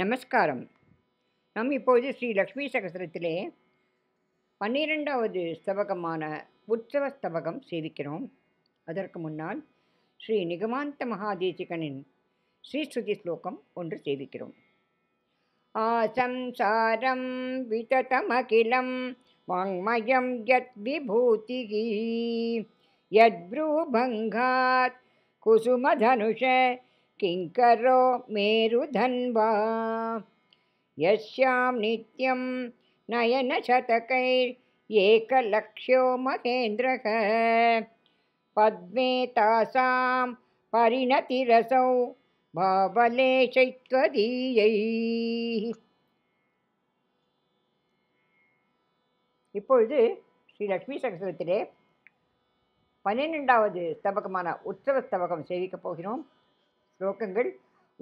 நமஸ்காரம் நம் இப்போது ஸ்ரீ லக்ஷ்மி சகசரத்திலே பன்னிரெண்டாவது ஸ்தபகமான உற்சவ ஸ்தபகம் சேவிக்கிறோம் அதற்கு முன்னால் ஸ்ரீ நிகமாந்த மகாதேசிகனின் ஸ்ரீஸ்ருதி ஸ்லோகம் ஒன்று சேவிக்கிறோம் ஆசம்சாரம் விததமகிலம் வாங்மயம் யத் விபூதி யத் குசுமதனுஷ கிங்கரோ किङ्करो मेरुधन्वा यस्यां नित्यं नयनशतकैर्येकलक्ष्यो महेन्द्रः पद्मे तासां परिणतिरसौ பாவலேஷைத்வதீயை இப்பொழுது ஸ்ரீ லக்ஷ்மி சகசரத்திலே பன்னிரெண்டாவது ஸ்தபகமான உற்சவ ஸ்தபகம் சேவிக்கப் போகிறோம் ஸ்லோகங்கள்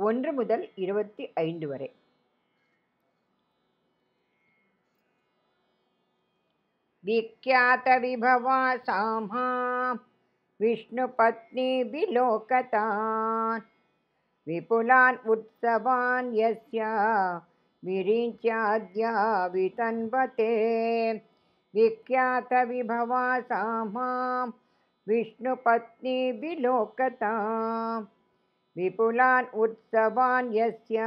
ஒன்று முதல் இருபத்தி ஐந்து வரை विख्यातविभवा सामा विष्णुपत्नीभिलोकतान् विपुलान् उत्सवान् यस्य विरिञ्च्याद्या वितन्वते विख्यातविभवा सामां विष्णुपत्नीभिलोकताम् विपुलान् उत्सवान् यस्य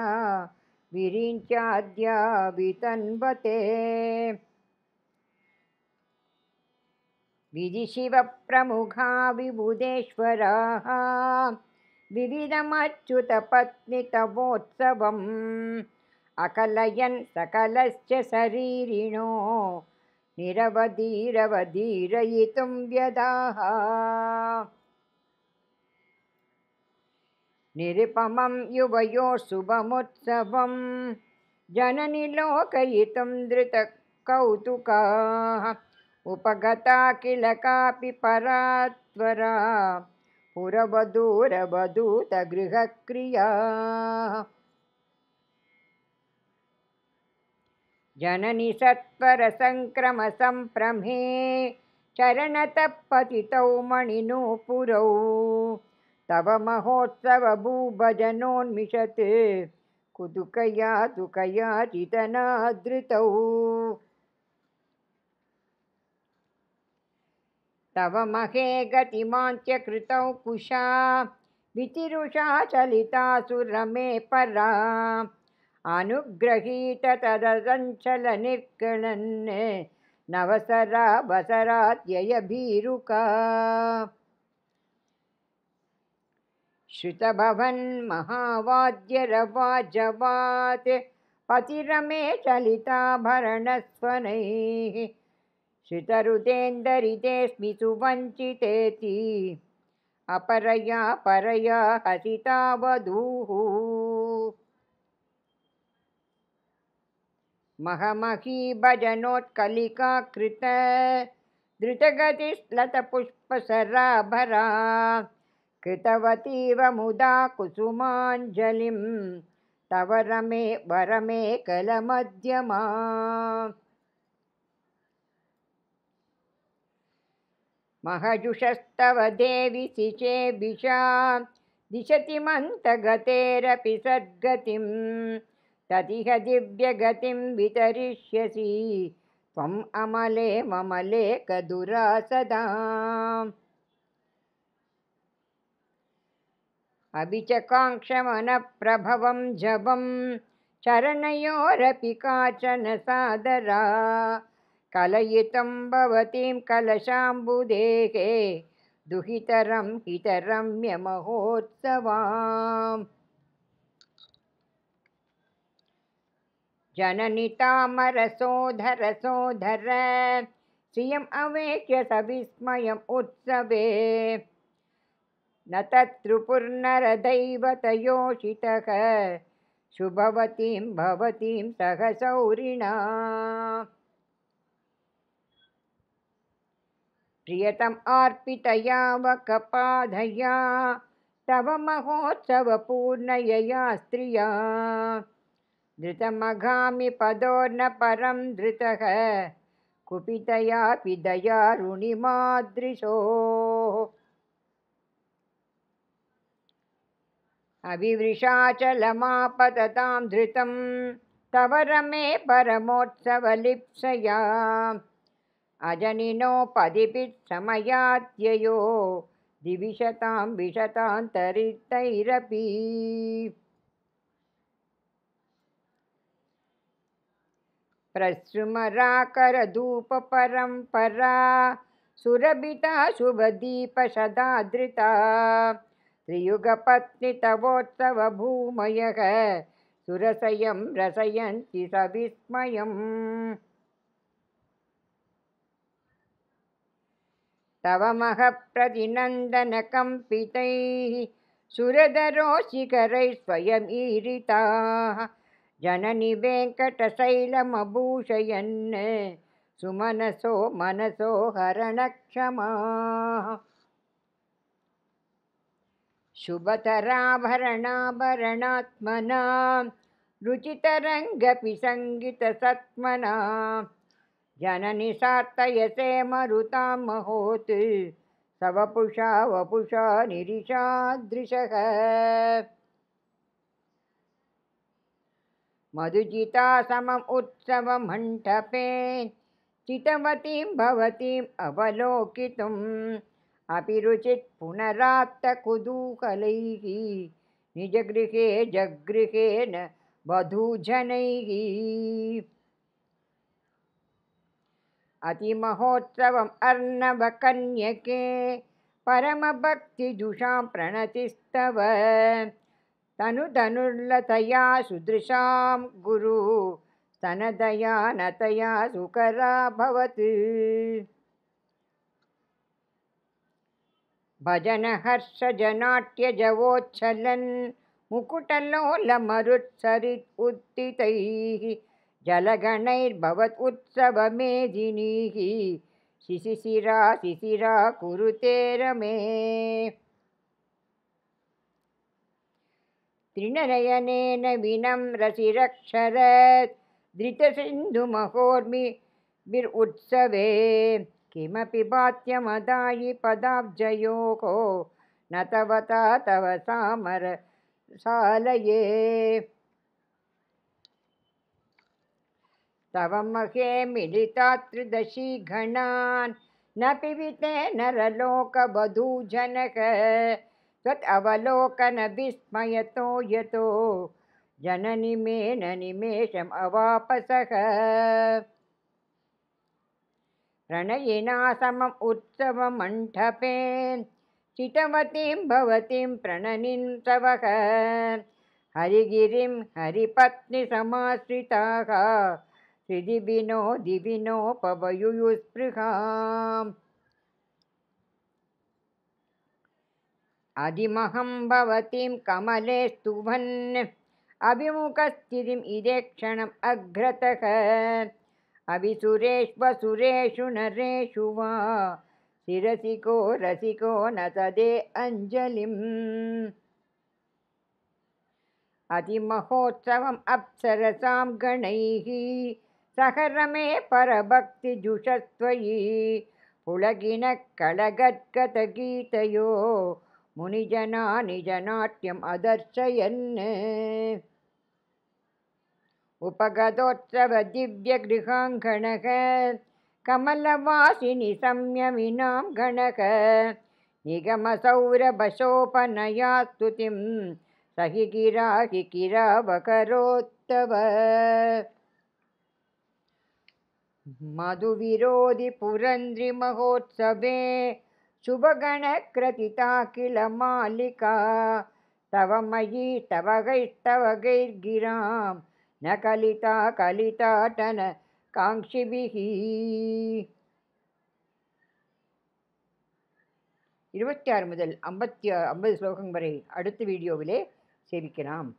विरिञ्चाद्या वितन्वते विधिशिवप्रमुखा विबुधेश्वराः विविधमच्युतपत्नी अकलयन् सकलश्च शरीरिणो निरवधीरवधीरयितुं व्यदाः निरुपमं युवयो शुभमुत्सवं जननि लोकयितुं धृतकौतुक उपगता किल कापि परा त्वरा पुरवदूरवदूतगृहक्रिया जननि सत्वरसङ्क्रमसम्प्रमे चरणतपतितौ मणिनुपुरौ तव महोत्सवभूभजनोन्मिषत् कुदुकया दुकया चितनादृतौ तव महे गतिमांस्य कृतौ कुशा वितिरुषा चलिता सुरमे परा अनुगृहीततरचलनिर्गणन् नवसरा वसराद्ययभीरुका श्रुतभवन्महावाद्यरवाजवात् पतिरमे चलिताभरणस्वनैः श्रितरुतेन्दरितेऽस्मि सुवञ्चितेति अपरयापरया हसिता वधूः कृत कृतधृतगतिश्लतपुष्पशराभरा कृतवतीव मुदा कुसुमाञ्जलिं तव रमे वरमे कलमध्यमा महजुषस्तव देवि सिशे भिशा दिशति मन्तगतेरपि सद्गतिं तदिह दिव्यगतिं वितरिष्यसि त्वम् अमले ममलेकदुरा सदा अपि च काङ्क्षमनप्रभवं जबं चरणयोरपि सादरा कलयितं भवतीं कलशाम्बुदेहे दुहितरं हितरम्यमहोत्सवा जननितामरसोधरसोधर श्रियम् अवेक्ष्य सविस्मयम् उत्सवे न तत्त्रुपूर्णरदैवतयोषितः शुभवतीं भवतीं सहसौरिणा प्रियतम् अर्पितया वकपाधया तव महोत्सवपूर्णयया स्त्रिया धृतमघामि पदोर्न परं धृतः कुपितयापि दयारुणिमादृशोः अविवृषाचलमापततां धृतं तव रमे परमोत्सवलिप्सया अजनिनोपदिभि समयाद्ययो दिविशतां विशतान्तरितैरपि प्रसृमराकरधूपरम्परा सुरभिता शुभदीपशदा धृता त्रियुगपत्नी तवोत्सवभूमयः सुरसयं रसयन्ति सविस्मयम् तव महप्रतिनन्दनकम्पितैः सुरधरो स्वयमीरिताः जननि वेङ्कटशैलमभूषयन् सुमनसो मनसो हरणक्षमा शुभतराभरणाभरणात्मना रुचितरङ्गपि सङ्गीतसत्मना जननि सार्तयसे मरुतां महोत् स वपुषा निरीशादृशः मधुजिता समम् उत्सवमण्टपे चितवतीं भवतीम् अवलोकितुम् अभिरुचित् रुचिः निजगृहे जगृहे न वधूजनैः अतिमहोत्सवम् अर्णवकन्यके परमभक्तिजुषां प्रणतिस्तव तनुधनुर्लतया सुदृशां गुरु स्तनदया नतया सुकरा भवति भजनहर्षजनाट्यजवोच्छलन् मुकुटलोलमरुत्सरित् उत्थितैः जलगणैर्भवत् उत्सवमेदिनीः शिशिशिरा शिशिरा कुरुतेरमे त्रिनलयनेन विनं रसिरक्षर उत्सवे। किमपि वात्यमदायि पदाब्जयोः न तव ता तव सामरसालये तव महे मिलिता त्रिदशी घणान् न पिबिते नरलोकवधूजनकत्वत् अवलोकन विस्मयतो यतो जननि मेननिमेषमवापसः प्रणयिना समम् उत्सवमण्टपे चितवतीं भवतीं प्रणनिं तवः हरिगिरिं हरिपत्नीसमाश्रिताः श्रीदिविनो दिविनोपयुयुः अधिमहं भवतीं कमले स्तुभन् अभिमुखस्थितिं इदे क्षणम् अविसुरेष्वसुरेषु नरेषु वा शिरसिको रसिको न तदे अञ्जलिम् अतिमहोत्सवम् अप्सरसां गणैः सह रमे परभक्तिजुषस्त्वयि मुनिजना कलगद्गदगीतयो मुनिजनानिजनाट्यम् अदर्शयन् दिव्यगृहाङ्गणः कमलवासिनि संयमिनां गणकः निगमसौरभसोपनयास्तुतिं सहि गिरा हि किरावकरोत्तव मधुविरोधिपुरन्द्रिमहोत्सवे शुभगणक्रतिता किल मालिका तव मयि तव गैस्तव गैर्गिराम् கலிதா கலிதா டன काङ्क्षिभिः இருபத்தி ஆறு முதல் ஐம்பத்தி ஐம்பது ஸ்லோகம் வரை அடுத்த வீடியோவிலே சேவிக்கலாம்